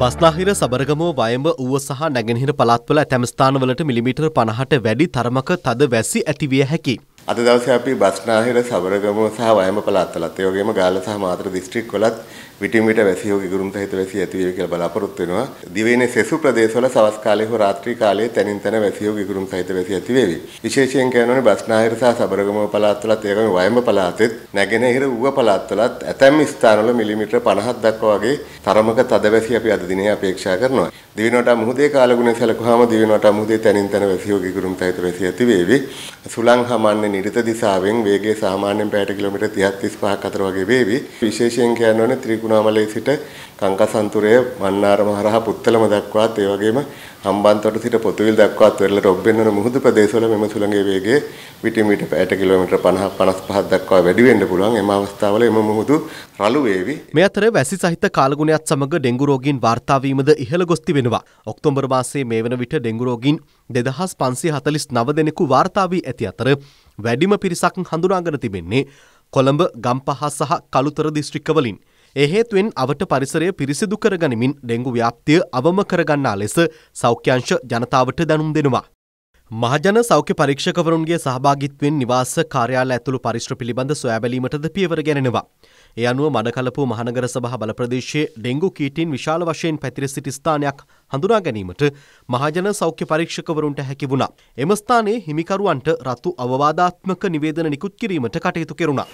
බස්නාහිර සබරගමෝ වයඹ ඌව සහ නැගෙනහිර පළාත්වල ඇතැම ස්ථානවලට මිලිමීටර් 50ට වැඩි තරමක තද වැසි ඇතිවිය හැකියි. අද දවසේ අපි බස්නාහිර සබරගම සහ වයඹ පළාත්වලත් ඒ වගේම ගාල්ල සහ මාතර දිස්ත්‍රික්කවලත් විටින් විට වැසියෝ ඉගුරුම් සහිත වැසි ඇති වේවි කියලා බලාපොරොත්තු වෙනවා. දිවයිනේ සෙසු ප්‍රදේශවල සවස් කාලයේ හෝ රාත්‍රී කාලයේ තනින් තන වැසියෝ ඉගුරුම් සහිත වැසි ඇති වේවි. විශේෂයෙන් කියනවනේ බස්නාහිර සහ සබරගම පළාත්වලත් ඒ වගේම වයඹ පළාතෙත් නැගෙනහිර ඌව පළාත්වලත් ඇතැම් ස්ථානවල මිලිමීටර් 50ක් දක්වා වගේ තරමක තද වැසි අපි අද දිනේ අපේක්ෂා කරනවා. දිවිනට මුහුදේ කාලගුණය සැලකුවාම දිවිනට මුහුදේ තනින් තන වැසියෝ ඉගුරුම් සහිත වැසි ඇති වේවි. සුලං හමන්නේ නිරිත දිසාවෙන් වේගය සාමාන්‍යයෙන් පැයට කිලෝමීටර් 30 35ක් අතර වගේ වේවි. විශේෂයෙන් කියන්න ඕනේ ත්‍රිකුණාමලයේ සිට කංකසන්තුරය, මන්නාරම හරහා පුත්තලම දක්වාත් ඒ වගේම හම්බන්තොට සිට පොතුවිල් දක්වාත් වෙරළට ඔබ්බෙන්නන මුහුදු ප්‍රදේශවල මෙම සුළඟේ වේගය විටින් විට පැයට කිලෝමීටර් 50 55ක් දක්වා වැඩි වෙන්න පුළුවන්. එම අවස්ථාවල එම මුහුදු රළු වේවි. මේ අතර වැසි සහිත කාලගුණයත් සමග ඩෙංගු රෝගීන් වාර්තා වීමද ඉහළ ගොස්ති වෙනවා. ඔක්තෝබර් මාසයේ මේ වන විට ඩෙංගු රෝගීන් 2549 දෙනෙකු වාර්තා වී ඇති අතර වැඩිම පිරිසක් හඳුනාගෙන තිබෙන්නේ කොළඹ ගම්පහ සහ කළුතර දිස්ත්‍රික්කවලින්. එහෙත්වෙන් අවට පරිසරය පිරිසිදු කරගනිමින් ඩෙංගු ව්‍යාප්තිය අවම කරගන්නා ලෙස සෞඛ්‍යංශ ජනතාවට දැනුම් දෙනවා. මහජන සෞඛ්‍ය පරීක්ෂකවරුන්ගේ සහභාගිත්වෙන් නිවාස කාර්යාල ඇතුළු පරිශ්‍ර පිළිබඳ සොයාබැලීමටද පියවර ගැනෙනවා. ඒ අනුව මඩකලපු මහනගර සභහ බල ප්‍රදේශයේ ඩෙංගු කීටින් විශාල වශයෙන් පැතිර සිටි ස්ථානයක් හඳුනා ගැනීමට මහජන සෞඛ්‍ය පරීක්ෂකවරුන්ට හැකි වුණා. එම ස්ථානයේ හිමිකරුවන්ට රතු අවවාදාත්මක නිවේදන නිකුත් කිරීමට කටයුතු කෙරුණා.